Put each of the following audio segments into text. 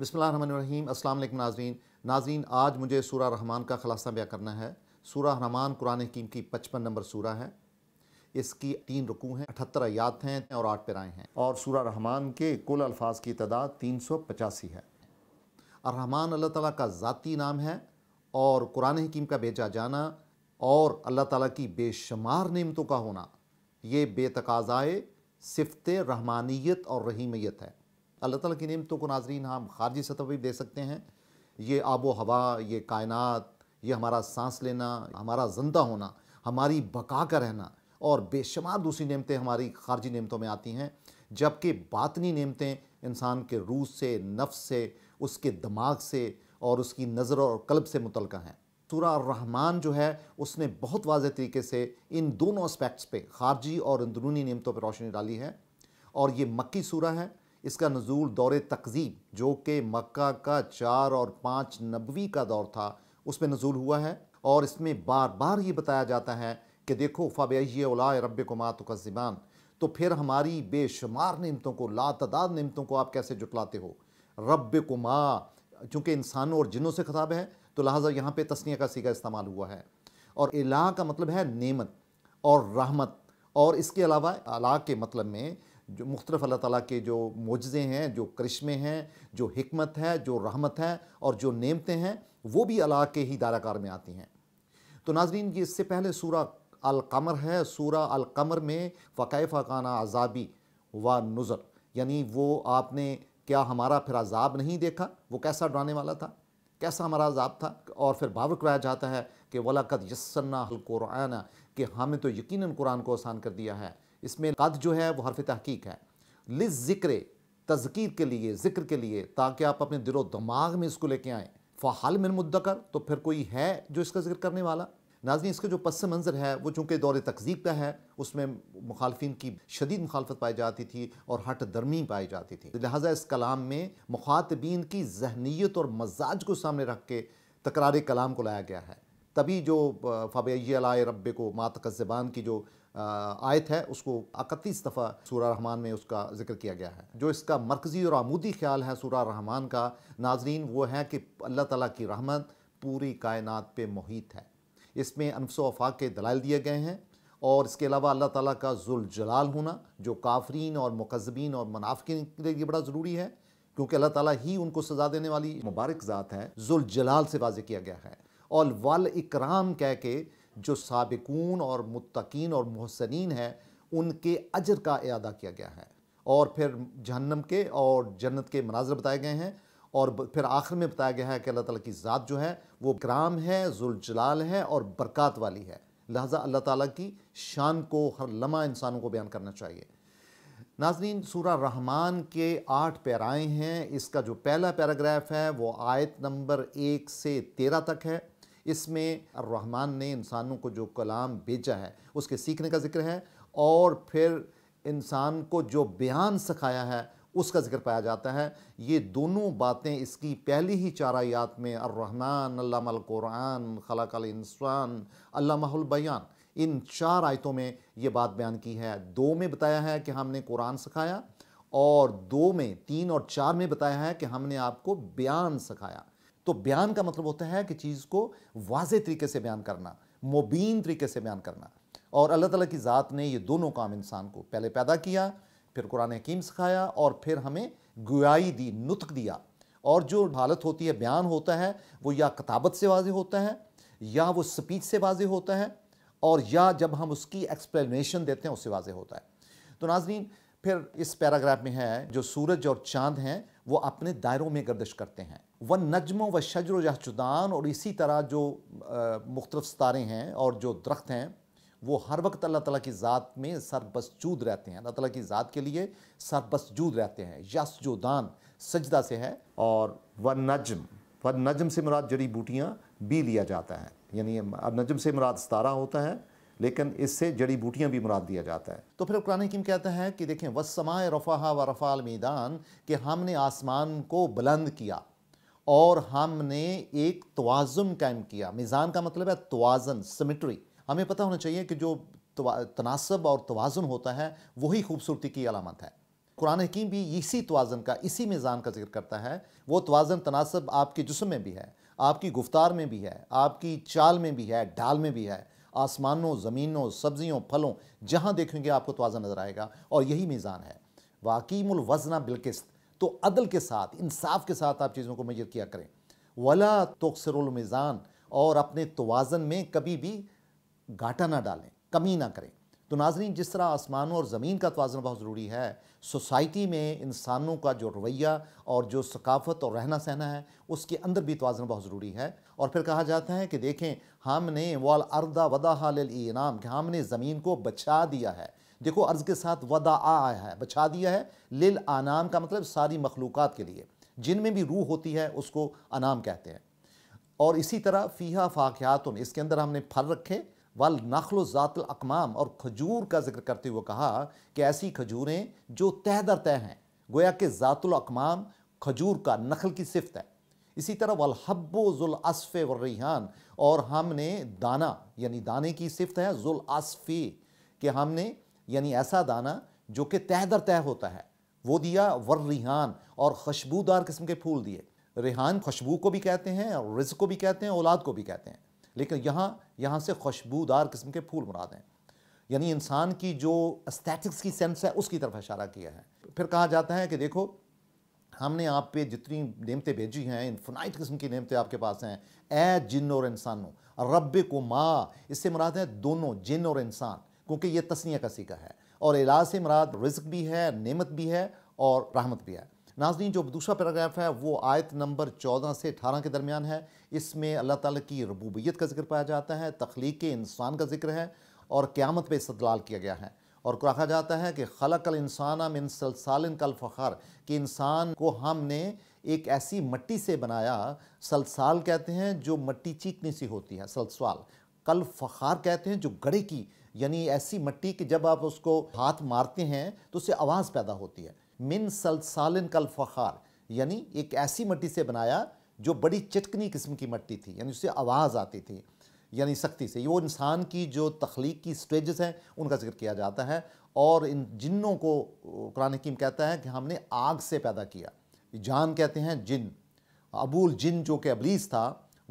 बसमीम अल्लाम नाजरीन नाजरीन आज मुझे सूरा रहमान का ख़लासा ब्या करना है सूरा रहमान कुरान हकीम की पचपन नंबर सूरा है इसकी तीन रुकू हैं अठहत्तर आयात हैं और आठ पैराएँ हैं और सूरा रहमान के कुल अल्फाज की तादाद तीन सौ पचासी है और रहमान अल्लाह ताला का ज़ाती नाम है और कुरान हकीम का बेचा जाना और अल्लाह ताला की बेशुमार नियमतों का होना ये बेतकाज़ाए सिफत रहमानियत और रहीमियत है अल्लाह ताला की नियमतों को नाजरीन हम खारजी सतह पर भी दे सकते हैं ये आबो हवा ये कायनात ये हमारा सांस लेना हमारा जिंदा होना हमारी बका का रहना और बेशुमार दूसरी नियमतें हमारी खारजी नियमतों में आती हैं जबकि बातनी नियमतें इंसान के रूह से नफ्स से उसके दिमाग से और उसकी नज़र और कल्ब से मुतल हैं सूरा रहमान जो है उसने बहुत वाज तरीके से इन दोनों एस्पेक्ट्स पे खारजी और अंदरूनी नियमतों पर रोशनी डाली है और ये मक्की सूरा है इसका नज़ूल दौर तकजीब जो कि मक्का का चार और पाँच नबवी का दौर था उसमें नज़ूल हुआ है और इसमें बार बार ये बताया जाता है कि देखो फ़ाबिया उला रब तो कस्बान तो फिर हमारी बेशुमार नमतों को लातदाद नमतों को आप कैसे जुटलाते हो रब कुमा चूँकि इंसानों और जिनों से खताब है तो लिहाजा यहाँ पर तस्निया का सीखा इस्तेमाल हुआ है और इला का मतलब है नमत और रहमत और इसके अलावा अला के मतलब में जो मुख्तलफ अल्लाह ताला के जो मुजज़े हैं जो करिश्मे हैं जो हमत है जो रहमत है और जो नेमतें हैं वो भी अल्लाह के ही दायराकार में आती हैं तो नाजरीन ये इससे पहले सूरा अलकमर है सूरा अलकमर में फ़कैफ़ा खाना अजाबी व नज़र यानी वो आपने क्या हमारा फिर अजाब नहीं देखा वो कैसा डराने वाला था कैसा हमारा अजाब था और फिर भावुक कराया जाता है कि वलाकत यसन्ना हल कि हमें तो यकीन कुरान को आसान कर दिया है इसमें कद जो है वह हरफ तहकीक है लिज ज़िक्र तजकीर के लिए ज़िक्र के लिए ताकि आप अपने दिलो दमाग में इसको लेके आएँ फ़ाल मिन मुद्दकर तो फिर कोई है जो इसका जिक्र करने वाला नाजनी इसका जो पस मंज़र है वो चूँकि दौर तकजीब का है उसमें मुखालफी की शदीद मुखालफत पाई जाती थी और हट दरमी पाई जाती थी लिहाजा इस कलाम में मुखातबीन की जहनीत और मजाज को सामने रख के तकरार कलाम को लाया गया है तभी जो फ़बैला रब को कस्बान की जो आयत है उसको इकतीस दफ़ा सूर रहमान में उसका जिक्र किया गया है जो इसका मरकज़ी और आमूदी ख्याल है सूर रहमान का नाजरीन वो है कि अल्लाह ताला की रहमत पूरी कायन पे मुहित है इसमें अफाक़ के दलाल दिए गए हैं और इसके अलावा अल्लाह ताली का जुल जलाल होना जो काफरीन और मकजबीन और मुनाफिन के लिए बड़ा ज़रूरी है क्योंकि अल्लाह ताली ही उनको सज़ा देने वाली मुबारक ज़ात है जुल जलाल से वाज किया गया है और वाल इकराम कह के जो सबकून और मुतकीन और महसनिन हैं उनके अजर का अदा किया गया है और फिर जहन्नम के और जन्नत के मनाजर बताए गए हैं और फिर आखिर में बताया गया है कि अल्लाह ताली की ज़ात जो है वो ग्राम है जुलजलाल है और बरक़ात वाली है लिहाजा अल्लाह ताली की शान को हर लम्हा इंसानों को बयान करना चाहिए नाजरीन सूर्य रहमान के आठ पैराए हैं इसका जो पहला पैराग्राफ है वो आयत नंबर एक से तेरह तक है इसमें रहमान ने इंसानों को जो कलाम भेजा है उसके सीखने का जिक्र है और फिर इंसान को जो बयान सिखाया है उसका जिक्र पाया जाता है ये दोनों बातें इसकी पहली ही चारायात में अर्रहमान अल्लामान खलक इंसान अल्लाहबयान इन चार आयतों में ये बात बयान की है दो में बताया है कि हमने कुरान सिखाया और दो में तीन और चार में बताया है कि हमने आपको बयान सिखाया तो बयान का मतलब होता है कि चीज़ को वाज तरीके से बयान करना मुबीन तरीके से बयान करना और अल्लाह ताला की ज़ात ने ये दोनों काम इंसान को पहले पैदा किया फिर कुरान हकीम सिखाया और फिर हमें गुआई दी नुतक दिया और जो हालत होती है बयान होता है वो या किताबत से वाज होता है या वो स्पीच से वाज होता है और या जब हम उसकी एक्सप्लेनेशन देते हैं उससे वाज होता है तो नाजरीन फिर इस पैराग्राफ में है जो सूरज और चांद हैं वो अपने दायरों में गर्दिश करते हैं व नजमो व शजर यहचुदान और इसी तरह जो मुख्तफ सितारे हैं और जो दरख्त हैं वो हर वक्त अल्लाह ताला की ज़ात में सरबसजूद रहते हैं अल्लाह ताला की ज़ात के लिए सरबसजूद रहते हैं यसजुदान सजदा से है और व नजम व नजम से मुराद जड़ी बूटियाँ भी लिया जाता है यानी नजम से मुराद सतारा होता है लेकिन इससे जड़ी बूटियाँ भी मुराद दिया जाता है तो फिर कुरान किम कहता है कि देखें वसमाए रफ़ा व रफ़ा मैदान कि हमने आसमान को बुलंद किया और हमने एक तोज़ुन कायम किया मिज़ान का मतलब है तोज़न सिमिट्री हमें पता होना चाहिए कि जो तनासब और तोज़ुन होता है वही खूबसूरती की अलामत है कुरान हकीम भी इसी तोज़न का इसी मिज़ान का जिक्र करता है वो तोज़न तनासब आपके जिसम में भी है आपकी गुफ्तार में भी है आपकी चाल में भी है ढाल में भी है आसमानों ज़मीनों सब्जियों फलों जहाँ देखेंगे आपको तोज़ा नज़र आएगा और यही मीज़ान है वाकीमुल वजना बिलकिस्त तो अदल के साथ इंसाफ के साथ आप चीज़ों को मैयर किया करें वला तोसरमिज़ान और अपने तोज़न में कभी भी घाटा ना डालें कमी ना करें तो नाजरीन जिस तरह आसमानों और ज़मीन का तोज़न बहुत ज़रूरी है सोसाइटी में इंसानों का जो रवैया और जो सकाफ़त और रहना सहना है उसके अंदर भी तोज़न बहुत ज़रूरी है और फिर कहा जाता है कि देखें हमने वाल अरदा वदा हाल इनाम कि हमने ज़मीन को बचा दिया है देखो अर्ज़ के साथ वदा आया है बछा दिया है लिल आनाम का मतलब सारी मखलूक़ के लिए जिनमें भी रूह होती है उसको अनाम कहते हैं और इसी तरह फ़ीहा फ़ाक़ातुन इसके अंदर हमने फल रखे वाल नखल ज़ातल अकमाम और खजूर का जिक्र करते हुए कहा कि ऐसी खजूरें जो तह दर तय हैं गोया के ज़ातुल अकमाम खजूर का नखल की सिफत है इसी तरह वलहब्बुलअसफ़ वर्रीहान और हमने दाना यानी दाने की सिफत है असफ़ी के हमने यानी ऐसा दाना जो कि तह दर तय होता है वो दिया वर रिहान और खुशबूदार किस्म के फूल दिए रिहान खुशबू को भी कहते हैं और रिज को भी कहते हैं औलाद को भी कहते हैं लेकिन यहाँ यहाँ से खुशबूदार किस्म के फूल मुराद हैं यानी इंसान की जो एस्थेटिक्स की सेंस है उसकी तरफ इशारा किया है फिर कहा जाता है कि देखो हमने आप पे जितनी नेमतें भेजी हैं इनफनाइट किस्म की नेमतें आपके पास हैं ए जिन और इंसानों रब को माँ इससे मुराद है दोनों जिन और इंसान क्योंकि ये तस्निया का सीखा है और इलाज से मराद रिज्क भी है नेमत भी है और रहमत भी है नाजरीन जो दूसरा पैराग्राफ है वो आयत नंबर चौदह से अठारह के दरमियान है इसमें अल्लाह ताला की रबूबियत का जिक्र पाया जाता है तख्लीक इंसान का जिक्र है और क़्यामत पर इस्तलाल किया गया है और कहा जाता है कि खलक अल इंसाना मिन सलसालिन कल फ़ार कि इंसान को हमने एक ऐसी मट्टी से बनाया सलसाल कहते हैं जो मट्टी चीकनी सी होती है सलसवाल कल फ़ार कहते हैं जो गड़े की यानी ऐसी मट्टी कि जब आप उसको हाथ मारते हैं तो उससे आवाज़ पैदा होती है मिन सलसालिन कल फ़ार यानी एक ऐसी मट्टी से बनाया जो बड़ी चटकनी किस्म की मट्टी थी यानी उससे आवाज़ आती थी यानी सख्ती से ये वो इंसान की जो तख्लीक की स्टेजेस हैं उनका जिक्र किया जाता है और इन जिन्नों को कुरान हकीम कहता है कि हमने आग से पैदा किया जान कहते हैं जिन अबूल जिन जो कि अबलीस था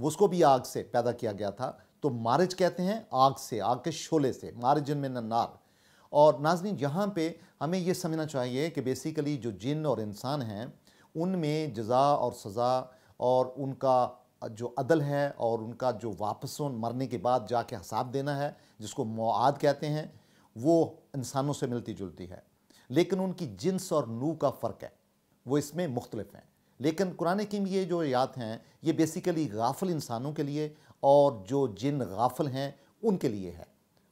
उसको भी आग से पैदा किया गया था तो मारिज कहते हैं आग से आग के शोले से जिन में नार और नाजनी यहाँ पे हमें ये समझना चाहिए कि बेसिकली जो जिन और इंसान हैं उनमें जजा और सज़ा और उनका जो अदल है और उनका जो वापस मरने के बाद जाके हिसाब देना है जिसको मवाद कहते हैं वो इंसानों से मिलती जुलती है लेकिन उनकी जिन्स और नू का फ़र्क है वो इसमें मुख्तलिफ हैं लेकिन कुरान की ये जो याद हैं ये बेसिकली गाफिल इंसानों के लिए और जो जिन गाफिल हैं उनके लिए है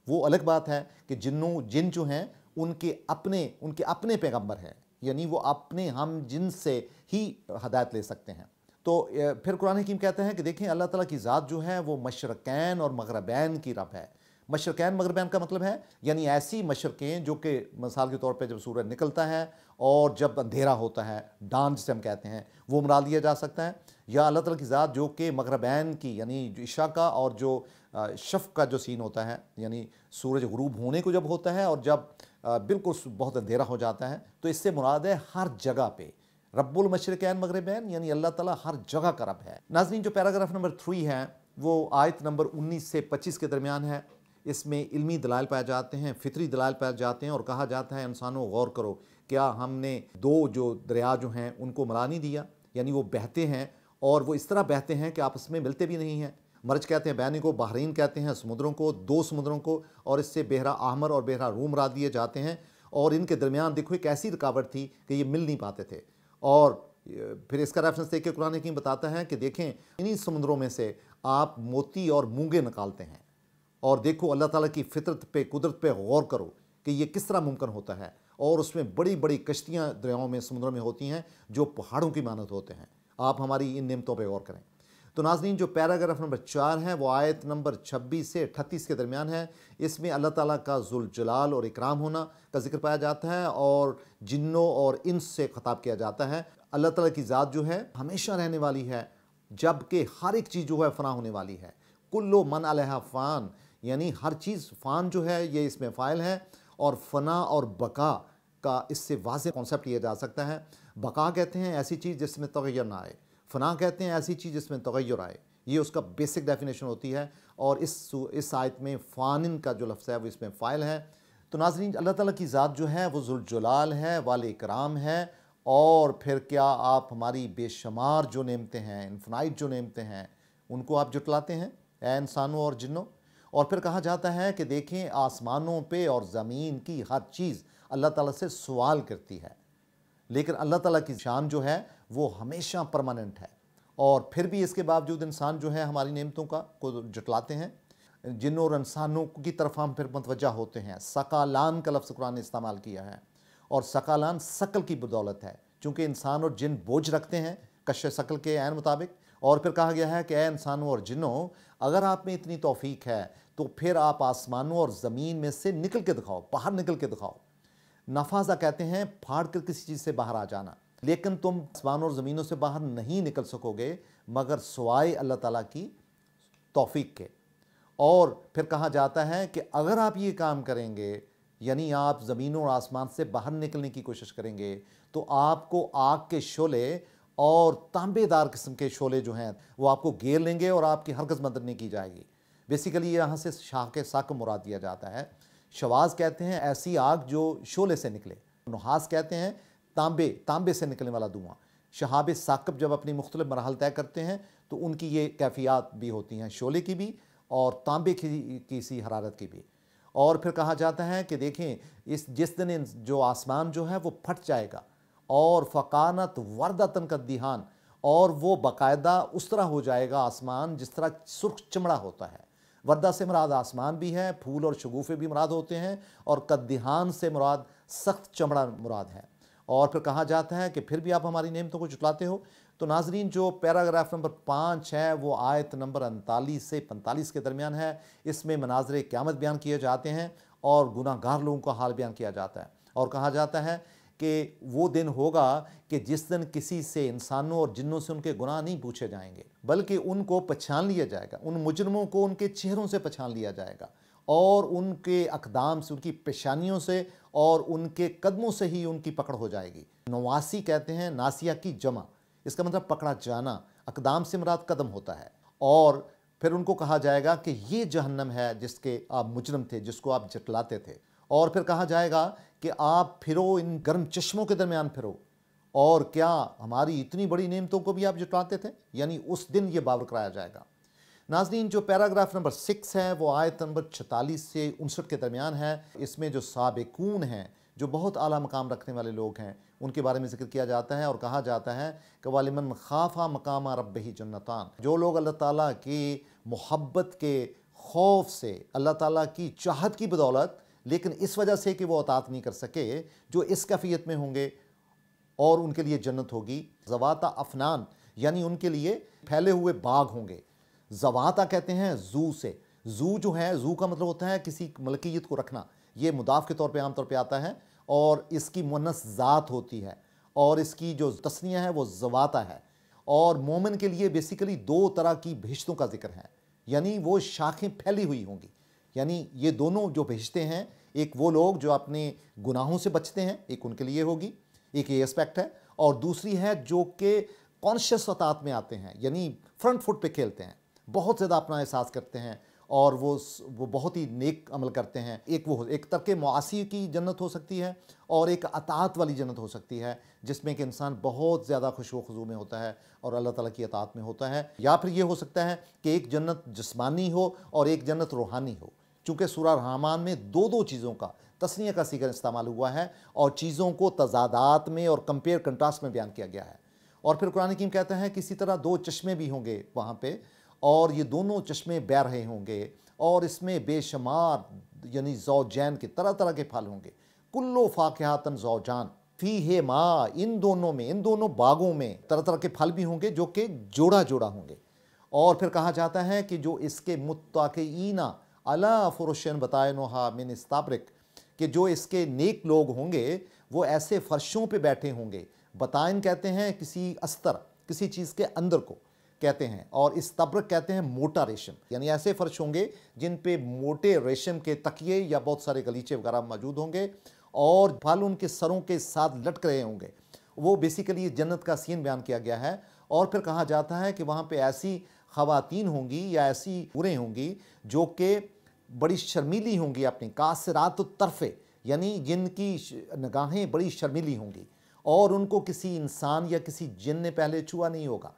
वो अलग बात है कि जिनों जिन जो हैं उनके अपने उनके अपने पैगंबर हैं यानी वो अपने हम जिन से ही हदायत ले सकते हैं तो फिर कुरान हकीम कहते हैं कि देखें अल्लाह ताला की ज़ात जो है वो मशरक़ैन और मगरबैन की रब है मशरक़ैन मगरबैन का मतलब है यानी ऐसी मशरक़ें जो कि मिसाल के तौर पे जब सूरज निकलता है और जब अंधेरा होता है डांड जिसे हम कहते हैं वो मरा लिया जा सकता है या अल्लाह तला की ज़ात जो कि मगरबैन की यानी जो इशा का और जो शफ़ का जो सीन होता है यानी सूरज गरूब होने को जब होता है और जब बिल्कुल बहुत अंधेरा हो जाता है तो इससे मुराद है हर जगह पर रब्बुल मशरक़ैन मगरबैन यानी अल्लाह ताला हर जगह का रब है नाजरीन जो पैराग्राफ नंबर थ्री है वो आयत नंबर 19 से 25 के दरमियान है इसमें इलमी दलाल पाए जाते हैं फितरी दलाल पाए जाते हैं और कहा जाता है इंसानों गौर करो क्या हमने दो जो दरिया जो हैं उनको मरा नहीं दिया यानी वो बहते हैं और वो इस तरह बहते हैं कि आपस में मिलते भी नहीं हैं मर्ज कहते हैं बैनी को बहरीन कहते हैं समुद्रों को दो समुद्रों को और इससे बहरा आहमर और बहरा रूम रा दिए जाते हैं और इनके दरमियान देखो एक ऐसी रुकावट थी कि ये मिल नहीं पाते थे और फिर इसका रेफरेंस देखिए कुरान की बताता है कि देखें इन्हीं समुद्रों में से आप मोती और मूँगे निकालते हैं और देखो अल्लाह ताला की फितरत पे कुदरत पे गौर करो कि ये किस तरह मुमकिन होता है और उसमें बड़ी बड़ी कश्तियाँ दरियाओं में समुद्रों में होती हैं जो पहाड़ों की मानत होते हैं आप हमारी इन नियमतों पर गौर करें तो नाजरीन जो पैराग्राफ नंबर चार है वह आयत नंबर छब्बीस से अठतीस के दरमियान है इसमें अल्लाह ताला का जुलजलाल और इकराम होना का जिक्र पाया जाता है और जिन्नों और इंस से खताब किया जाता है अल्लाह ताला की ज़ात जो है हमेशा रहने वाली है जबकि हर एक चीज़ जो है फना होने वाली है कुल्लो मन अलहफ़ान फ़ान यानी हर चीज़ फ़ान जो है ये इसमें फ़ाइल है और फ़ना और बका का इससे वाज कॉन्सेप्ट लिया जा सकता है बका कहते हैं ऐसी चीज़ जिसमें तगैर ना आए फ़ना कहते हैं ऐसी चीज़ जिसमें तगैर आए ये उसका बेसिक डेफिनेशन होती है और इस इस आयत में फ़ानिन का जो लफ्ज़ है वो इसमें फ़ाइल है तो नाजरीन अल्लाह ताली की ज़ात जो है वो जुलजलाल है वाल कराम है और फिर क्या आप हमारी बेशुमार जो नेमते हैं इनफनाइट जो नेमते हैं उनको आप जुटलाते हैं ए इंसानों और जिन्नों और फिर कहा जाता है कि देखें आसमानों पे और ज़मीन की हर चीज़ अल्लाह ताला से सवाल करती है लेकिन अल्लाह ताला की शान जो है वो हमेशा परमानेंट है और फिर भी इसके बावजूद इंसान जो है हमारी नियमतों का को जटलाते हैं जिन और इंसानों की तरफ हम फिर मतवजा होते हैं सकालान का लफ्ज़ कुरान ने इस्तेमाल किया है और सकालान सकल की बदौलत है चूँकि इंसान और जिन बोझ रखते हैं कश सकल के आन मुताबिक और फिर कहा गया है कि ए इंसानों और जिनों अगर आप में इतनी तोफ़ी है तो फिर आप आसमानों और ज़मीन में से निकल के दिखाओ बाहर निकल के दिखाओ नफाजा कहते हैं फाड़ कर किसी चीज़ से बाहर आ जाना लेकिन तुम आसमानों और ज़मीनों से बाहर नहीं निकल सकोगे मगर सवाए अल्लाह ताला की तौफीक के और फिर कहा जाता है कि अगर आप ये काम करेंगे यानी आप ज़मीनों और आसमान से बाहर निकलने की कोशिश करेंगे तो आपको आग के शोले और तांबेदार किस्म के शोले जो हैं वो आपको घेर लेंगे और आपकी हरकत मदद नहीं की जाएगी बेसिकली यहाँ से शाह के साक मुराद दिया जाता है शवाज कहते हैं ऐसी आग जो शोले से निकले नुहास कहते हैं तांबे तांबे से निकलने वाला धुआं शहाब साकब जब अपनी मुख्तल मरहल तय करते हैं तो उनकी ये कैफियात भी होती हैं शोले की भी और तांबे की किसी हरारत की भी और फिर कहा जाता है कि देखें इस जिस दिन जो आसमान जो है वो फट जाएगा और फ़कानत वर्दतन का दिहान और वो बाकायदा उस तरह हो जाएगा आसमान जिस तरह सुर्ख चमड़ा होता है वर्दा से मुराद आसमान भी है फूल और शगुफे भी मुराद होते हैं और कद्दिहान से मुराद सख्त चमड़ा मुराद है और फिर कहा जाता है कि फिर भी आप हमारी नियमतों को जुटलाते हो तो नाजरीन जो पैराग्राफ नंबर पाँच है वो आयत नंबर अनतालीस से पैंतालीस के दरमियान है इसमें मनाजर क़्यामत बयान किए जाते हैं और गुनागार लोगों का हाल बयान किया जाता है और कहा जाता है कि वो दिन होगा कि जिस दिन किसी से इंसानों और जिन्नों से उनके गुनाह नहीं पूछे जाएंगे बल्कि उनको पहचान लिया जाएगा उन मुजरमों को उनके चेहरों से पहचान लिया जाएगा और उनके अकदाम से उनकी पेशानियों से और उनके कदमों से ही उनकी पकड़ हो जाएगी नवासी कहते हैं नासिया की जमा इसका मतलब पकड़ा जाना अकदाम से मराद कदम होता है और फिर उनको कहा जाएगा कि ये जहन्नम है जिसके आप मुजरम थे जिसको आप जटलाते थे और फिर कहा जाएगा कि आप फिरो इन गर्म चश्मों के दरमियान फिरो और क्या हमारी इतनी बड़ी नियमतों को भी आप जुटाते थे यानी उस दिन ये बावर कराया जाएगा नाजरीन जो पैराग्राफ नंबर सिक्स है वो आयत नंबर छतालीस से उनसठ के दरमियान है इसमें जो सबकून हैं जो बहुत अली मकाम रखने वाले लोग हैं उनके बारे में जिक्र किया जाता है और कहा जाता है कि वालिमन खाफा मकामा रब ही जन्नतान जो लोग अल्लाह ताली की मोहब्बत के खौफ से अल्लाह ताली की चाहत की बदौलत लेकिन इस वजह से कि वो अतात नहीं कर सके जो इस कैफियत में होंगे और उनके लिए जन्नत होगी जवाता अफनान यानी उनके लिए फैले हुए बाग होंगे जवाता कहते हैं जू से जू जो है जू का मतलब होता है किसी मलकियत को रखना ये मुदाफ़ के तौर पे आमतौर पे आता है और इसकी मुनस ज़ात होती है और इसकी जो तस्निया है वो जवाता है और मोमिन के लिए बेसिकली दो तरह की भिश्तों का जिक्र है यानी वो शाखें फैली हुई होंगी यानी ये दोनों जो भेजते हैं एक वो लोग जो अपने गुनाहों से बचते हैं एक उनके लिए होगी एक ये एस्पेक्ट है और दूसरी है जो कि कॉन्शियस सतात में आते हैं यानी फ्रंट फुट पे खेलते हैं बहुत ज़्यादा अपना एहसास करते हैं और वो वो बहुत ही नेक अमल करते हैं एक वो एक तरके मुआसी की जन्नत हो सकती है और एक अतात वाली जन्नत हो सकती है जिसमें कि इंसान बहुत ज़्यादा खुश वजू में होता है और अल्लाह ताला की अतात में होता है या फिर ये हो सकता है कि एक जन्नत जिस्मानी हो और एक जन्नत रूहानी हो चूँकि सूर्य रहमान में दो दो चीज़ों का तस्निया का सीकर इस्तेमाल हुआ है और चीज़ों को तजादात में और कंपेयर कंट्रास्ट में बयान किया गया है और फिर कुरान कीम कहते हैं किसी तरह दो चश्मे भी होंगे वहाँ पर और ये दोनों चश्मे बह रहे होंगे और इसमें बेशुमार यानी जैन के तरह तरह के फल होंगे कुल्लो फाकहातन जौजान फी हे माँ इन दोनों में इन दोनों बागों में तरह तरह के फल भी होंगे जो कि जोड़ा जोड़ा होंगे और फिर कहा जाता है कि जो इसके मुताकीना अला फुरशन बताए नोहा मिन इस्ताबरिक कि जो इसके नेक लोग होंगे वो ऐसे फर्शों पे बैठे होंगे बताइन कहते हैं किसी अस्तर किसी चीज़ के अंदर को कहते हैं और इस तब्रक कहते हैं मोटा रेशम यानी ऐसे फर्श होंगे जिन पे मोटे रेशम के तकिए या बहुत सारे गलीचे वगैरह मौजूद होंगे और फल उनके सरों के साथ लटक रहे होंगे वो बेसिकली जन्नत का सीन बयान किया गया है और फिर कहा जाता है कि वहाँ पर ऐसी ख़वातीन होंगी या ऐसी उरें होंगी जो कि बड़ी शर्मीली होंगी अपनी कासरात तरफ़े यानी जिनकी नगाहें बड़ी शर्मीली होंगी और उनको किसी इंसान या किसी जिन ने पहले छुआ नहीं होगा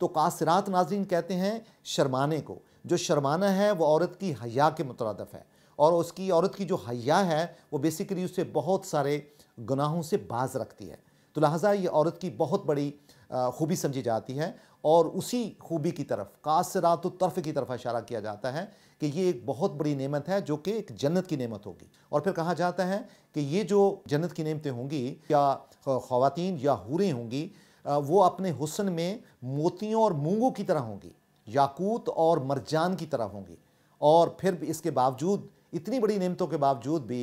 तो कासरात नाजरीन कहते हैं शर्माने को जो शर्माना है वो औरत की हया के मुतरदफ़ है और उसकी औरत की जो हया है वो बेसिकली उसे बहुत सारे गुनाहों से बाज रखती है तो लिहाजा ये औरत की बहुत बड़ी खूबी समझी जाती है और उसी खूबी की तरफ कासरात तरफ की तरफ इशारा किया जाता है कि ये एक बहुत बड़ी नेमत है जो कि एक जन्नत की नेमत होगी और फिर कहा जाता है कि ये जो जन्नत की नेमतें होंगी या खातन या हूरें होंगी वो अपने हुसन में मोतियों और मूंगों की तरह होंगी याकूत और मरजान की तरह होंगी और फिर भी इसके बावजूद इतनी बड़ी नेमतों के बावजूद भी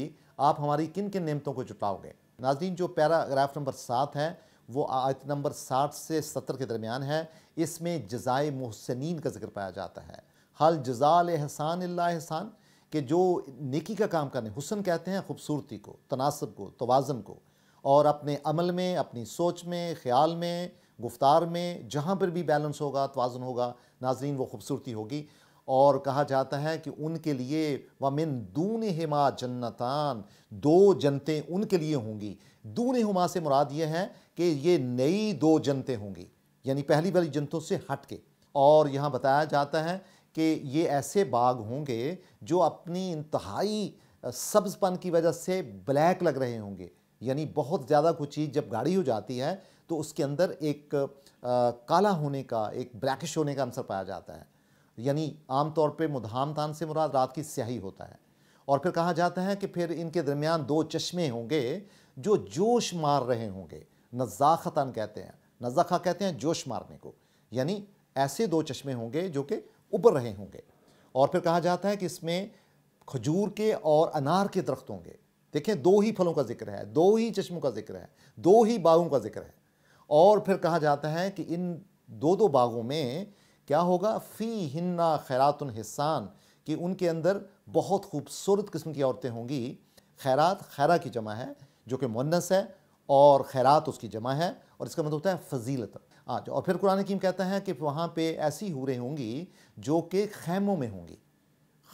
आप हमारी किन किन नेमतों को जुटाओगे नाजीन जो पैराग्राफ नंबर सात है वो आयत नंबर साठ से सत्तर के दरमियान है इसमें जजाय मोहसिन का जिक्र पाया जाता है हल जजाल एहसान एहसान के जो नेकी का काम करने हुसन कहते हैं खूबसूरती को तनासब को तोज़न को और अपने अमल में अपनी सोच में ख्याल में गुफ्तार में जहाँ पर भी बैलेंस होगा तोज़न होगा नाजरीन वो खूबसूरती होगी और कहा जाता है कि उनके लिए मिन दून हमा जन्नतान दो जनतें उनके लिए होंगी दून हमा से मुराद ये है कि ये नई दो जनतें होंगी यानी पहली वाली जनतों से हट के और यहाँ बताया जाता है कि ये ऐसे बाग होंगे जो अपनी इंतहाई सब्जपन की वजह से ब्लैक लग रहे होंगे यानी बहुत ज़्यादा कुछ चीज़ जब गाड़ी हो जाती है तो उसके अंदर एक आ, काला होने का एक ब्लैकिश होने का आंसर पाया जाता है यानी आमतौर पर मुदाम तान से मुराद रात की स्याही होता है और फिर कहा जाता है कि फिर इनके दरमियान दो चश्मे होंगे जो जोश मार रहे होंगे नजाखतान कहते हैं नज़ाखा कहते हैं जोश मारने को यानी ऐसे दो चश्मे होंगे जो कि उबर रहे होंगे और फिर कहा जाता है कि इसमें खजूर के और अनार के दरख्त होंगे देखें दो ही फलों का जिक्र है दो ही चश्मों का जिक्र है दो ही बागों का जिक्र है और फिर कहा जाता है कि इन दो दो बागों में क्या होगा फ़ी हिन्ना खैरात हिस्सान कि उनके अंदर बहुत खूबसूरत किस्म की औरतें होंगी खैरात खैरा की जमा है जो कि मुन्नस है और खैरात उसकी जमा है और इसका मतलब होता है फजीलत आज हाँ, और फिर कुरान कीम कहता है कि वहाँ पे ऐसी हूरें होंगी जो कि खैमों में होंगी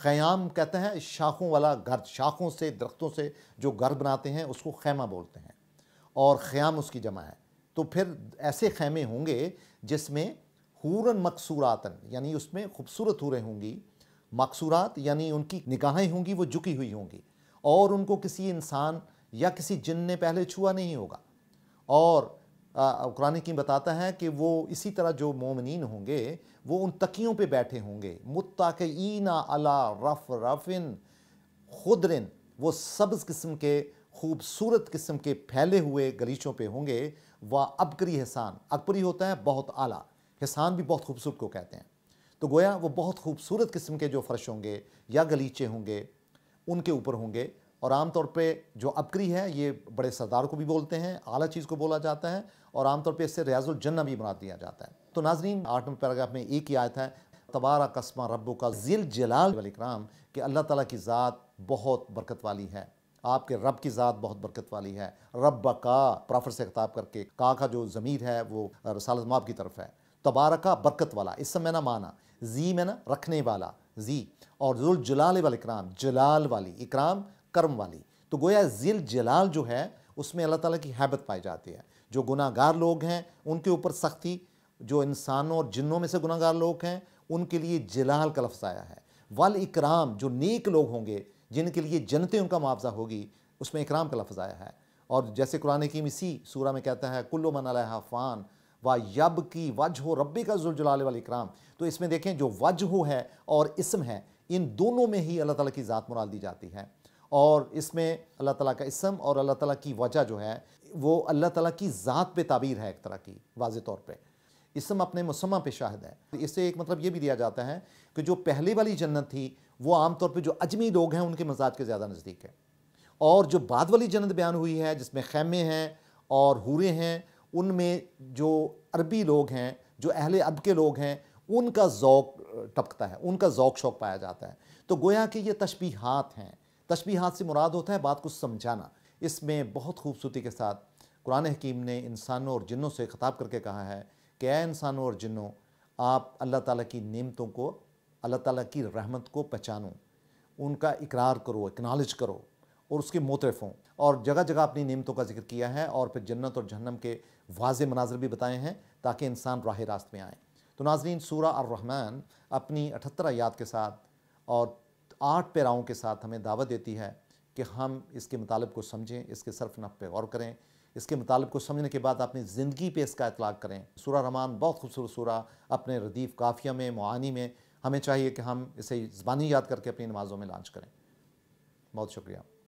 खयाम कहते हैं शाखों वाला घर शाखों से दरख्तों से जो घर बनाते हैं उसको खैमा बोलते हैं और ख़याम उसकी जमा है तो फिर ऐसे खैमे होंगे जिसमें हूरन मकसूरातन यानी उसमें खूबसूरत हूरें होंगी मकसूरात यानी उनकी निगाहें होंगी वो झुकी हुई होंगी और उनको किसी इंसान या किसी जिन ने पहले छुआ नहीं होगा और कुरान की बताता है कि वो इसी तरह जो मोमिन होंगे वो उन तकियों पे बैठे होंगे मुतकीना अला रफ़ रफिन खुदरिन वो सब्ज़ किस्म के खूबसूरत किस्म के फैले हुए गलीचों पे होंगे व अबकरी हसान अकबरी होता है बहुत आला हसान भी बहुत खूबसूरत को कहते हैं तो गोया वो बहुत खूबसूरत किस्म के जो फर्श होंगे या गलीचे होंगे उनके ऊपर होंगे और आमतौर पे जो अबकरी है ये बड़े सरदार को भी बोलते हैं आला चीज़ को बोला जाता है और आमतौर पे इससे रियाजुल जन्ना भी बना दिया जाता है तो नाजरीन नंबर पैराग्राफ में एक ही आयत है तबारा कस्मा रब्बो का जिल जलाल वलिक्राम कि अल्लाह ताला की ज़ात बहुत बरकत वाली है आपके रब की ज़ात बहुत बरकत वाली है रब का प्रॉफर से खताब करके का का जो ज़मीर है वो रसालमाब की तरफ है तबारका बरकत वाला इस समय ना माना जी में ना रखने वाला जी और जुल जलाल वाल इकराम जलाल वाली इकराम कर्म वाली तो गोया जिल जलाल जो है उसमें अल्लाह ताला की हैबत पाई जाती है जो गुनागार लोग हैं उनके ऊपर सख्ती जो इंसानों और जिन्नों में से गुनागार लोग हैं उनके लिए जलाल का लफ्ज़ आया है वाल इकराम जो नेक लोग होंगे जिनके लिए जनते उनका मुआवजा होगी उसमें इकराम का लफ्ज़ आया है और जैसे कुरान कीम इसी सूरा में कहता है कुल्लो मन फ़ान व यब की वज हो रबी का जुलजलाल वाल इकराम तो इसमें देखें जो वज हो है और इसम है इन दोनों में ही अल्लाह ताला की ज़ात मुराद दी जाती है और इसमें अल्लाह ताला का इसम और अल्लाह ताला की वजह जो है वो अल्लाह ताला की ज़ात पे ताबीर है एक तरह की वाज तौर पे इसम अपने मुसमा पे शाहिद है इससे एक मतलब ये भी दिया जाता है कि जो पहले वाली जन्नत थी वो आम तौर पर जो अजमी लोग हैं उनके मजाज के ज़्यादा नज़दीक है और जो बाद वाली जन्नत बयान हुई है जिसमें खैमे हैं और हूरे हैं उनमें जो अरबी लोग हैं जो अहले अब के लोग हैं उनका ओक़ टपकता है उनका ओक़ शौक़ पाया जाता है तो गोया कि ये तशबीहात हैं तशबी हाथ से मुराद होता है बात को समझाना इसमें बहुत खूबसूरती के साथ कुरान हकीम ने इंसानों और जिन्नों से ख़ताब करके कहा है कि ए इंसानों और जिन्नों आप अल्लाह ताला की नियमतों को अल्लाह ताला की रहमत को पहचानो उनका इकरार करो इकनॉलेज करो और उसके मोतरफ हों और जगह जगह अपनी नियमतों का जिक्र किया है और फिर जन्नत और जहन्नम के वाज मनाजर भी बताए हैं ताकि इंसान राह रास्त में आए तो नाजरीन सूर्य और रहमान अपनी अठहत्तर याद के साथ और आठ पैराओं के साथ हमें दावत देती है कि हम इसके मतलब को समझें इसके सरफनफ पे गौर करें इसके मतलब को समझने के बाद अपनी ज़िंदगी पे इसका इतलाक़ करें सूर रहमान बहुत खूबसूरत सूरा अपने रदीफ़ काफिया में मानी में हमें चाहिए कि हम इसे ज़बानी याद करके अपनी नमाज़ों में लॉन्च करें बहुत शुक्रिया